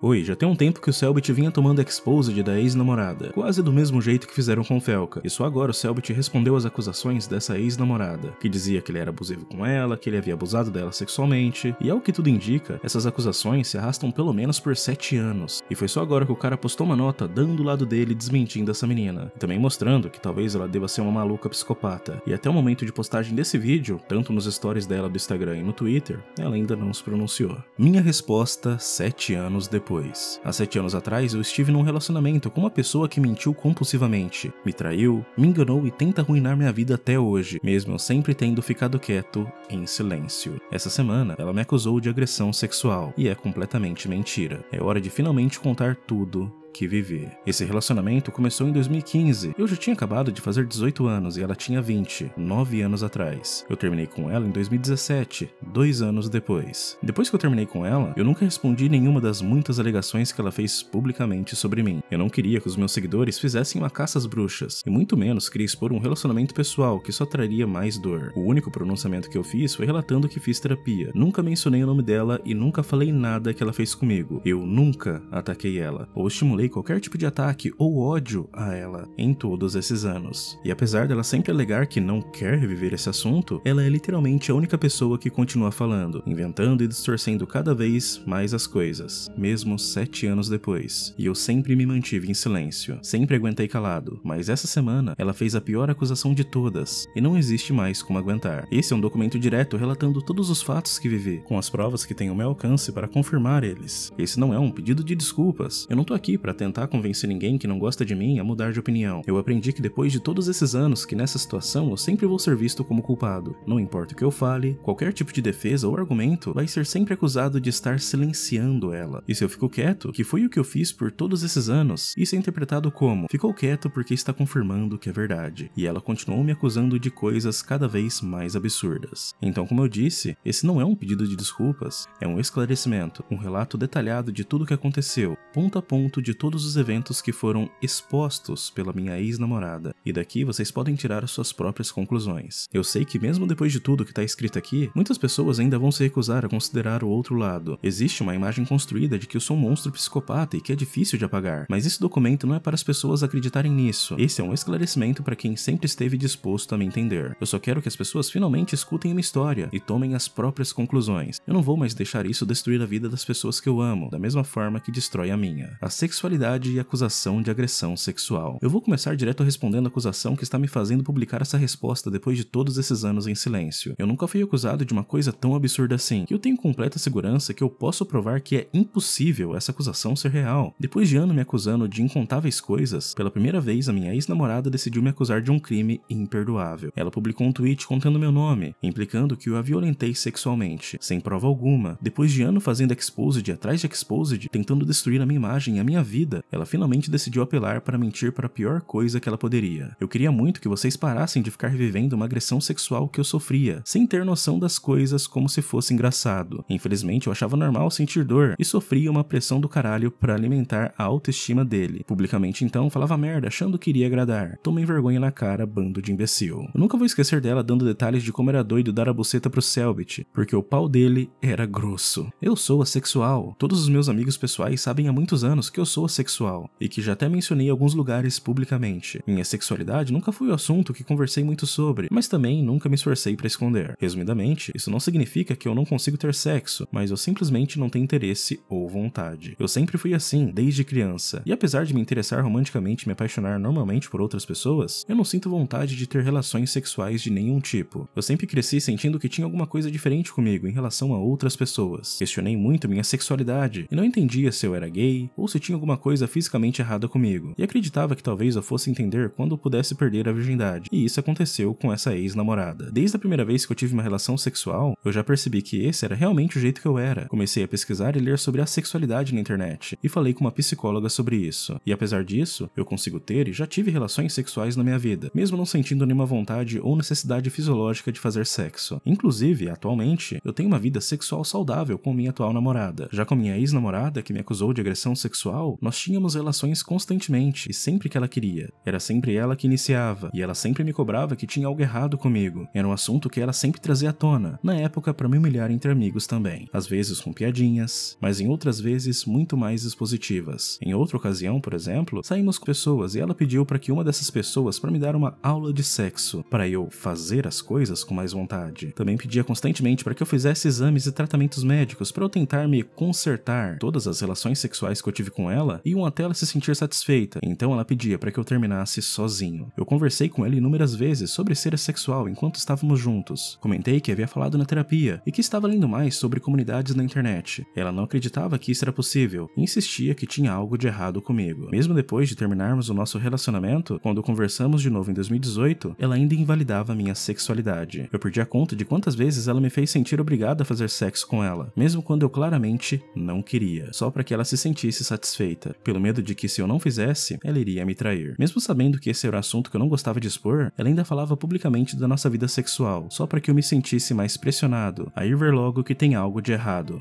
Oi, já tem um tempo que o Selbit vinha tomando exposed da ex-namorada, quase do mesmo jeito que fizeram com o Felca, e só agora o Selbit respondeu às acusações dessa ex-namorada, que dizia que ele era abusivo com ela, que ele havia abusado dela sexualmente, e ao que tudo indica, essas acusações se arrastam pelo menos por 7 anos, e foi só agora que o cara postou uma nota dando o lado dele desmentindo essa menina, e também mostrando que talvez ela deva ser uma maluca psicopata, e até o momento de postagem desse vídeo, tanto nos stories dela do Instagram e no Twitter, ela ainda não se pronunciou. Minha resposta, 7 anos depois depois. Há sete anos atrás, eu estive num relacionamento com uma pessoa que mentiu compulsivamente, me traiu, me enganou e tenta arruinar minha vida até hoje, mesmo eu sempre tendo ficado quieto, em silêncio. Essa semana, ela me acusou de agressão sexual, e é completamente mentira. É hora de finalmente contar tudo que viver. Esse relacionamento começou em 2015. Eu já tinha acabado de fazer 18 anos e ela tinha 20, 9 anos atrás. Eu terminei com ela em 2017, dois anos depois. Depois que eu terminei com ela, eu nunca respondi nenhuma das muitas alegações que ela fez publicamente sobre mim. Eu não queria que os meus seguidores fizessem uma caça às bruxas, e muito menos queria expor um relacionamento pessoal que só traria mais dor. O único pronunciamento que eu fiz foi relatando que fiz terapia. Nunca mencionei o nome dela e nunca falei nada que ela fez comigo. Eu nunca ataquei ela ou estimulei qualquer tipo de ataque ou ódio a ela em todos esses anos. E apesar dela sempre alegar que não quer reviver esse assunto, ela é literalmente a única pessoa que continua falando, inventando e distorcendo cada vez mais as coisas, mesmo sete anos depois. E eu sempre me mantive em silêncio, sempre aguentei calado, mas essa semana ela fez a pior acusação de todas, e não existe mais como aguentar. Esse é um documento direto relatando todos os fatos que vivi, com as provas que tenho ao meu alcance para confirmar eles. Esse não é um pedido de desculpas, eu não tô aqui para para tentar convencer ninguém que não gosta de mim a mudar de opinião. Eu aprendi que depois de todos esses anos que nessa situação eu sempre vou ser visto como culpado. Não importa o que eu fale, qualquer tipo de defesa ou argumento vai ser sempre acusado de estar silenciando ela. E se eu fico quieto, que foi o que eu fiz por todos esses anos, isso é interpretado como ficou quieto porque está confirmando que é verdade. E ela continuou me acusando de coisas cada vez mais absurdas. Então, como eu disse, esse não é um pedido de desculpas, é um esclarecimento, um relato detalhado de tudo o que aconteceu, ponto a ponto de todos os eventos que foram expostos pela minha ex-namorada, e daqui vocês podem tirar suas próprias conclusões. Eu sei que, mesmo depois de tudo que está escrito aqui, muitas pessoas ainda vão se recusar a considerar o outro lado. Existe uma imagem construída de que eu sou um monstro psicopata e que é difícil de apagar, mas esse documento não é para as pessoas acreditarem nisso. Esse é um esclarecimento para quem sempre esteve disposto a me entender. Eu só quero que as pessoas finalmente escutem uma história e tomem as próprias conclusões. Eu não vou mais deixar isso destruir a vida das pessoas que eu amo, da mesma forma que destrói a minha. A sexualidade sexualidade e acusação de agressão sexual. Eu vou começar direto respondendo a acusação que está me fazendo publicar essa resposta depois de todos esses anos em silêncio. Eu nunca fui acusado de uma coisa tão absurda assim, e eu tenho completa segurança que eu posso provar que é impossível essa acusação ser real. Depois de ano me acusando de incontáveis coisas, pela primeira vez a minha ex-namorada decidiu me acusar de um crime imperdoável. Ela publicou um tweet contando meu nome, implicando que eu a violentei sexualmente, sem prova alguma. Depois de ano fazendo exposed atrás de exposed, tentando destruir a minha imagem e a minha vida, vida, ela finalmente decidiu apelar para mentir para a pior coisa que ela poderia. Eu queria muito que vocês parassem de ficar vivendo uma agressão sexual que eu sofria, sem ter noção das coisas como se fosse engraçado. Infelizmente, eu achava normal sentir dor e sofria uma pressão do caralho para alimentar a autoestima dele. Publicamente, então, falava merda, achando que iria agradar. Tomei vergonha na cara, bando de imbecil. Eu nunca vou esquecer dela dando detalhes de como era doido dar a buceta pro Selbit, porque o pau dele era grosso. Eu sou assexual. Todos os meus amigos pessoais sabem há muitos anos que eu sou homossexual e que já até mencionei em alguns lugares publicamente. Minha sexualidade nunca foi o assunto que conversei muito sobre, mas também nunca me esforcei para esconder. Resumidamente, isso não significa que eu não consigo ter sexo, mas eu simplesmente não tenho interesse ou vontade. Eu sempre fui assim, desde criança, e apesar de me interessar romanticamente e me apaixonar normalmente por outras pessoas, eu não sinto vontade de ter relações sexuais de nenhum tipo. Eu sempre cresci sentindo que tinha alguma coisa diferente comigo em relação a outras pessoas. Questionei muito minha sexualidade e não entendia se eu era gay ou se tinha alguma coisa fisicamente errada comigo, e acreditava que talvez eu fosse entender quando eu pudesse perder a virgindade, e isso aconteceu com essa ex-namorada. Desde a primeira vez que eu tive uma relação sexual, eu já percebi que esse era realmente o jeito que eu era. Comecei a pesquisar e ler sobre a sexualidade na internet, e falei com uma psicóloga sobre isso. E apesar disso, eu consigo ter e já tive relações sexuais na minha vida, mesmo não sentindo nenhuma vontade ou necessidade fisiológica de fazer sexo. Inclusive, atualmente, eu tenho uma vida sexual saudável com minha atual namorada. Já com minha ex-namorada, que me acusou de agressão sexual, nós tínhamos relações constantemente e sempre que ela queria. Era sempre ela que iniciava e ela sempre me cobrava que tinha algo errado comigo. Era um assunto que ela sempre trazia à tona, na época para me humilhar entre amigos também. Às vezes com piadinhas, mas em outras vezes muito mais expositivas. Em outra ocasião, por exemplo, saímos com pessoas e ela pediu para que uma dessas pessoas para me dar uma aula de sexo, para eu fazer as coisas com mais vontade. Também pedia constantemente para que eu fizesse exames e tratamentos médicos para eu tentar me consertar. Todas as relações sexuais que eu tive com ela iam até ela se sentir satisfeita, então ela pedia para que eu terminasse sozinho. Eu conversei com ela inúmeras vezes sobre ser sexual enquanto estávamos juntos. Comentei que havia falado na terapia e que estava lendo mais sobre comunidades na internet. Ela não acreditava que isso era possível e insistia que tinha algo de errado comigo. Mesmo depois de terminarmos o nosso relacionamento, quando conversamos de novo em 2018, ela ainda invalidava minha sexualidade. Eu perdi a conta de quantas vezes ela me fez sentir obrigado a fazer sexo com ela, mesmo quando eu claramente não queria, só para que ela se sentisse satisfeita feita, pelo medo de que se eu não fizesse, ela iria me trair. Mesmo sabendo que esse era um assunto que eu não gostava de expor, ela ainda falava publicamente da nossa vida sexual, só para que eu me sentisse mais pressionado a ir ver logo que tem algo de errado.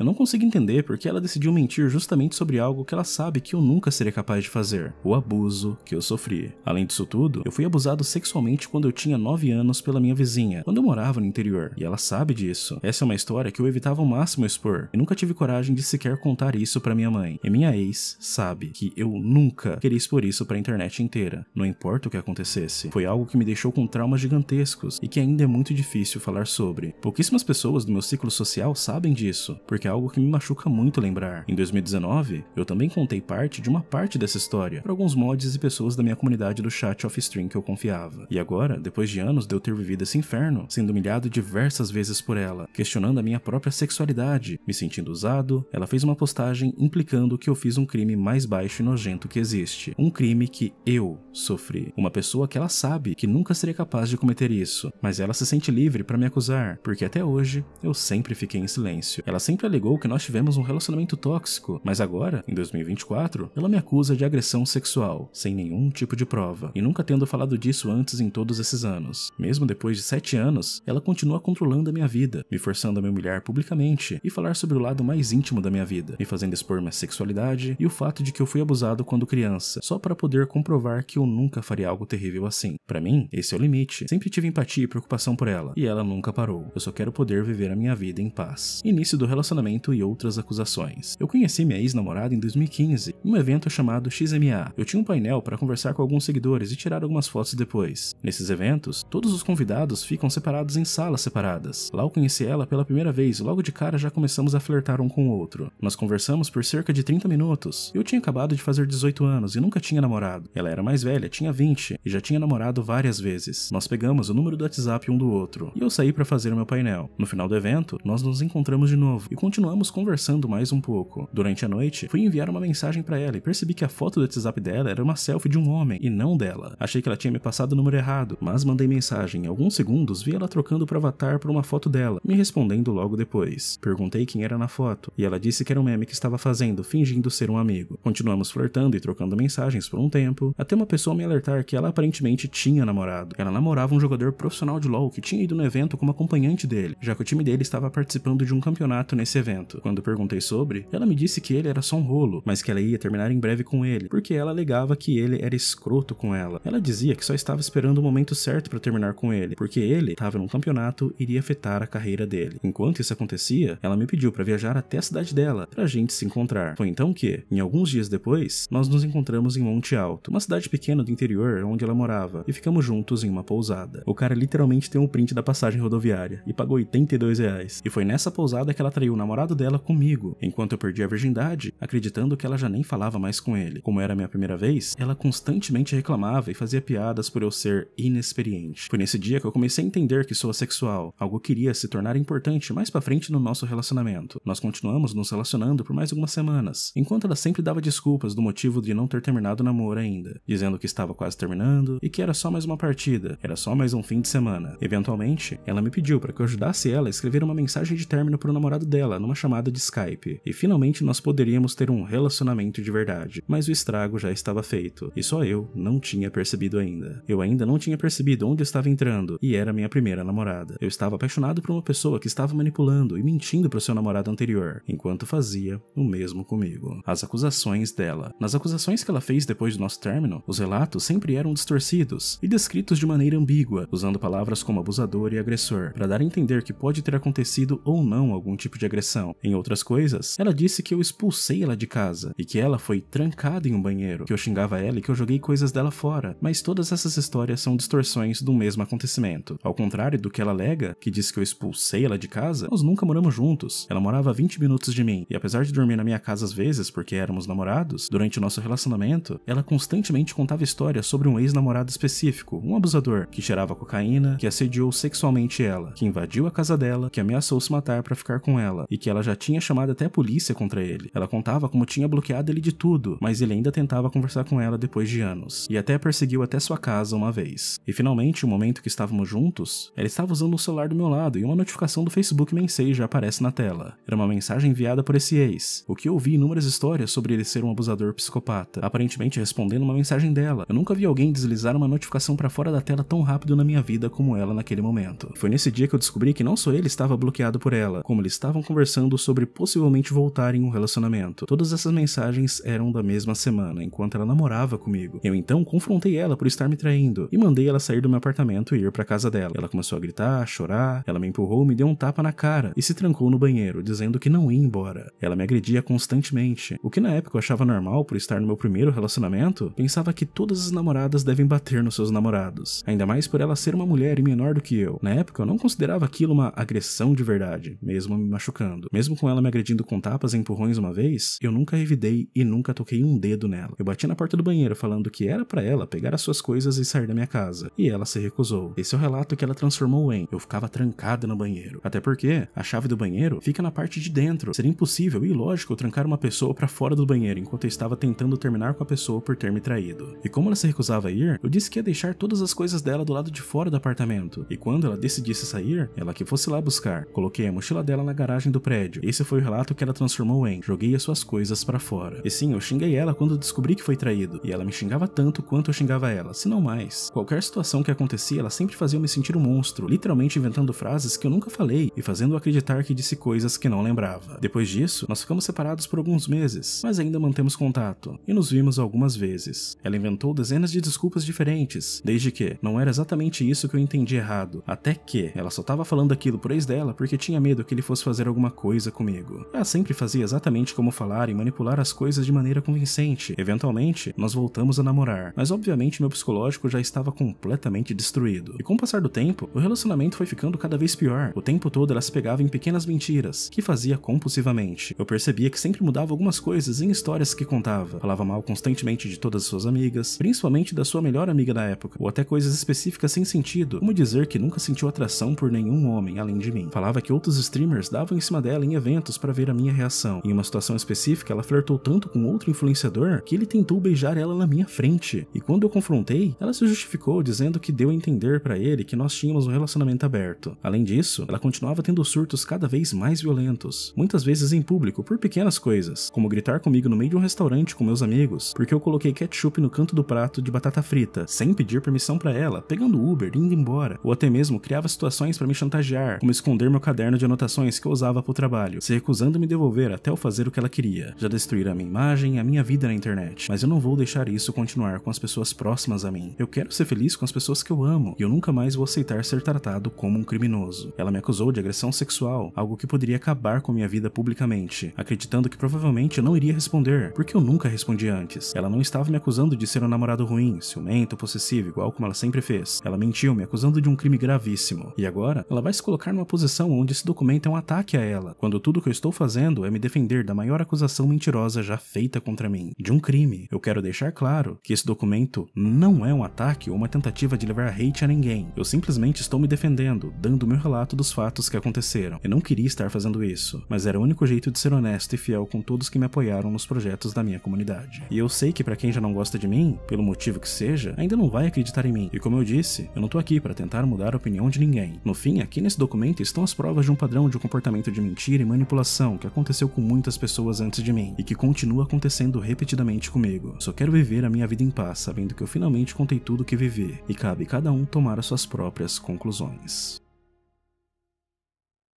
Eu não consigo entender porque ela decidiu mentir justamente sobre algo que ela sabe que eu nunca seria capaz de fazer, o abuso que eu sofri. Além disso tudo, eu fui abusado sexualmente quando eu tinha 9 anos pela minha vizinha, quando eu morava no interior, e ela sabe disso. Essa é uma história que eu evitava ao máximo expor, e nunca tive coragem de sequer contar isso para minha mãe. E minha ex sabe que eu nunca queria expor isso para a internet inteira, não importa o que acontecesse. Foi algo que me deixou com traumas gigantescos e que ainda é muito difícil falar sobre. Pouquíssimas pessoas do meu ciclo social sabem disso, porque algo que me machuca muito lembrar. Em 2019, eu também contei parte de uma parte dessa história para alguns mods e pessoas da minha comunidade do chat off-stream que eu confiava. E agora, depois de anos de eu ter vivido esse inferno, sendo humilhado diversas vezes por ela, questionando a minha própria sexualidade, me sentindo usado, ela fez uma postagem implicando que eu fiz um crime mais baixo e nojento que existe. Um crime que eu sofri. Uma pessoa que ela sabe que nunca seria capaz de cometer isso, mas ela se sente livre para me acusar, porque até hoje eu sempre fiquei em silêncio. Ela sempre alegou alegou que nós tivemos um relacionamento tóxico, mas agora, em 2024, ela me acusa de agressão sexual, sem nenhum tipo de prova, e nunca tendo falado disso antes em todos esses anos. Mesmo depois de 7 anos, ela continua controlando a minha vida, me forçando a me humilhar publicamente e falar sobre o lado mais íntimo da minha vida, me fazendo expor minha sexualidade e o fato de que eu fui abusado quando criança, só para poder comprovar que eu nunca faria algo terrível assim. Para mim, esse é o limite. Sempre tive empatia e preocupação por ela, e ela nunca parou. Eu só quero poder viver a minha vida em paz. Início do relacionamento e outras acusações. Eu conheci minha ex-namorada em 2015, um evento chamado XMA. Eu tinha um painel para conversar com alguns seguidores e tirar algumas fotos depois. Nesses eventos, todos os convidados ficam separados em salas separadas. Lá eu conheci ela pela primeira vez e logo de cara já começamos a flertar um com o outro. Nós conversamos por cerca de 30 minutos. Eu tinha acabado de fazer 18 anos e nunca tinha namorado. Ela era mais velha, tinha 20 e já tinha namorado várias vezes. Nós pegamos o número do WhatsApp um do outro e eu saí para fazer o meu painel. No final do evento, nós nos encontramos de novo e continuamos continuamos conversando mais um pouco. Durante a noite, fui enviar uma mensagem para ela e percebi que a foto do WhatsApp dela era uma selfie de um homem e não dela. Achei que ela tinha me passado o número errado, mas mandei mensagem. Em alguns segundos, vi ela trocando para avatar por uma foto dela, me respondendo logo depois. Perguntei quem era na foto e ela disse que era um meme que estava fazendo, fingindo ser um amigo. Continuamos flertando e trocando mensagens por um tempo, até uma pessoa me alertar que ela aparentemente tinha namorado. Ela namorava um jogador profissional de LoL que tinha ido no evento como acompanhante dele, já que o time dele estava participando de um campeonato nesse evento evento. Quando perguntei sobre, ela me disse que ele era só um rolo, mas que ela ia terminar em breve com ele, porque ela alegava que ele era escroto com ela. Ela dizia que só estava esperando o momento certo para terminar com ele, porque ele estava num campeonato e iria afetar a carreira dele. Enquanto isso acontecia, ela me pediu para viajar até a cidade dela para a gente se encontrar. Foi então que, em alguns dias depois, nós nos encontramos em Monte Alto, uma cidade pequena do interior onde ela morava, e ficamos juntos em uma pousada. O cara literalmente tem um print da passagem rodoviária e pagou 82 reais. E foi nessa pousada que ela traiu o namorado namorado dela comigo, enquanto eu perdi a virgindade, acreditando que ela já nem falava mais com ele. Como era minha primeira vez, ela constantemente reclamava e fazia piadas por eu ser inexperiente. Foi nesse dia que eu comecei a entender que sou assexual, algo que iria se tornar importante mais para frente no nosso relacionamento. Nós continuamos nos relacionando por mais algumas semanas, enquanto ela sempre dava desculpas do motivo de não ter terminado o namoro ainda, dizendo que estava quase terminando e que era só mais uma partida, era só mais um fim de semana. Eventualmente, ela me pediu para que eu ajudasse ela a escrever uma mensagem de término para o namorado dela numa chamada de Skype, e finalmente nós poderíamos ter um relacionamento de verdade, mas o estrago já estava feito, e só eu não tinha percebido ainda. Eu ainda não tinha percebido onde eu estava entrando, e era minha primeira namorada. Eu estava apaixonado por uma pessoa que estava manipulando e mentindo para o seu namorado anterior, enquanto fazia o mesmo comigo. As acusações dela. Nas acusações que ela fez depois do nosso término, os relatos sempre eram distorcidos e descritos de maneira ambígua, usando palavras como abusador e agressor, para dar a entender que pode ter acontecido ou não algum tipo de agressão agressão. Em outras coisas, ela disse que eu expulsei ela de casa e que ela foi trancada em um banheiro, que eu xingava ela e que eu joguei coisas dela fora, mas todas essas histórias são distorções do mesmo acontecimento. Ao contrário do que ela alega, que disse que eu expulsei ela de casa, nós nunca moramos juntos. Ela morava 20 minutos de mim e apesar de dormir na minha casa às vezes porque éramos namorados, durante o nosso relacionamento, ela constantemente contava histórias sobre um ex-namorado específico, um abusador, que cheirava cocaína, que assediou sexualmente ela, que invadiu a casa dela, que ameaçou se matar para ficar com ela e que ela já tinha chamado até a polícia contra ele. Ela contava como tinha bloqueado ele de tudo, mas ele ainda tentava conversar com ela depois de anos, e até perseguiu até sua casa uma vez. E finalmente, o momento que estávamos juntos, ela estava usando o celular do meu lado e uma notificação do Facebook Messenger aparece na tela. Era uma mensagem enviada por esse ex, o que eu ouvi inúmeras histórias sobre ele ser um abusador psicopata, aparentemente respondendo uma mensagem dela. Eu nunca vi alguém deslizar uma notificação para fora da tela tão rápido na minha vida como ela naquele momento. Foi nesse dia que eu descobri que não só ele estava bloqueado por ela, como eles estavam conversando conversando sobre possivelmente voltarem um relacionamento. Todas essas mensagens eram da mesma semana, enquanto ela namorava comigo. Eu então confrontei ela por estar me traindo e mandei ela sair do meu apartamento e ir para casa dela. Ela começou a gritar, a chorar, ela me empurrou, me deu um tapa na cara e se trancou no banheiro, dizendo que não ia embora. Ela me agredia constantemente, o que na época eu achava normal por estar no meu primeiro relacionamento, pensava que todas as namoradas devem bater nos seus namorados, ainda mais por ela ser uma mulher e menor do que eu. Na época eu não considerava aquilo uma agressão de verdade, mesmo me machucando. Mesmo com ela me agredindo com tapas e empurrões uma vez, eu nunca revidei e nunca toquei um dedo nela. Eu bati na porta do banheiro falando que era para ela pegar as suas coisas e sair da minha casa, e ela se recusou. Esse é o relato que ela transformou em: eu ficava trancada no banheiro. Até porque a chave do banheiro fica na parte de dentro. Seria impossível e ilógico trancar uma pessoa para fora do banheiro enquanto eu estava tentando terminar com a pessoa por ter me traído. E como ela se recusava a ir, eu disse que ia deixar todas as coisas dela do lado de fora do apartamento. E quando ela decidisse sair, ela que fosse lá buscar. Coloquei a mochila dela na garagem do prédio. Esse foi o relato que ela transformou em joguei as suas coisas para fora. E sim, eu xinguei ela quando descobri que foi traído, e ela me xingava tanto quanto eu xingava ela, se não mais. Qualquer situação que acontecia, ela sempre fazia eu me sentir um monstro, literalmente inventando frases que eu nunca falei e fazendo acreditar que disse coisas que não lembrava. Depois disso, nós ficamos separados por alguns meses, mas ainda mantemos contato e nos vimos algumas vezes. Ela inventou dezenas de desculpas diferentes, desde que não era exatamente isso que eu entendi errado, até que ela só estava falando aquilo por ex dela porque tinha medo que ele fosse fazer alguma coisa comigo. Ela sempre fazia exatamente como falar e manipular as coisas de maneira convincente. Eventualmente, nós voltamos a namorar, mas obviamente meu psicológico já estava completamente destruído. E com o passar do tempo, o relacionamento foi ficando cada vez pior. O tempo todo ela se pegava em pequenas mentiras, que fazia compulsivamente. Eu percebia que sempre mudava algumas coisas em histórias que contava. Falava mal constantemente de todas as suas amigas, principalmente da sua melhor amiga da época, ou até coisas específicas sem sentido, como dizer que nunca sentiu atração por nenhum homem além de mim. Falava que outros streamers davam em cima dela em eventos para ver a minha reação. Em uma situação específica, ela flertou tanto com outro influenciador que ele tentou beijar ela na minha frente. E quando eu confrontei, ela se justificou dizendo que deu a entender para ele que nós tínhamos um relacionamento aberto. Além disso, ela continuava tendo surtos cada vez mais violentos, muitas vezes em público por pequenas coisas, como gritar comigo no meio de um restaurante com meus amigos, porque eu coloquei ketchup no canto do prato de batata frita, sem pedir permissão para ela, pegando Uber, indo embora, ou até mesmo criava situações para me chantagear, como esconder meu caderno de anotações que eu usava o trabalho, se recusando a me devolver até eu fazer o que ela queria. Já destruíram a minha imagem e a minha vida na internet, mas eu não vou deixar isso continuar com as pessoas próximas a mim. Eu quero ser feliz com as pessoas que eu amo e eu nunca mais vou aceitar ser tratado como um criminoso. Ela me acusou de agressão sexual, algo que poderia acabar com minha vida publicamente, acreditando que provavelmente eu não iria responder, porque eu nunca respondi antes. Ela não estava me acusando de ser um namorado ruim, ciumento, possessivo, igual como ela sempre fez. Ela mentiu, me acusando de um crime gravíssimo. E agora, ela vai se colocar numa posição onde esse documento é um ataque a ela dela, quando tudo que eu estou fazendo é me defender da maior acusação mentirosa já feita contra mim, de um crime. Eu quero deixar claro que esse documento não é um ataque ou uma tentativa de levar hate a ninguém. Eu simplesmente estou me defendendo, dando meu relato dos fatos que aconteceram. Eu não queria estar fazendo isso, mas era o único jeito de ser honesto e fiel com todos que me apoiaram nos projetos da minha comunidade. E eu sei que para quem já não gosta de mim, pelo motivo que seja, ainda não vai acreditar em mim. E como eu disse, eu não tô aqui para tentar mudar a opinião de ninguém. No fim, aqui nesse documento estão as provas de um padrão de comportamento de mim mentira e manipulação que aconteceu com muitas pessoas antes de mim e que continua acontecendo repetidamente comigo. Só quero viver a minha vida em paz, sabendo que eu finalmente contei tudo o que vivi e cabe cada um tomar as suas próprias conclusões.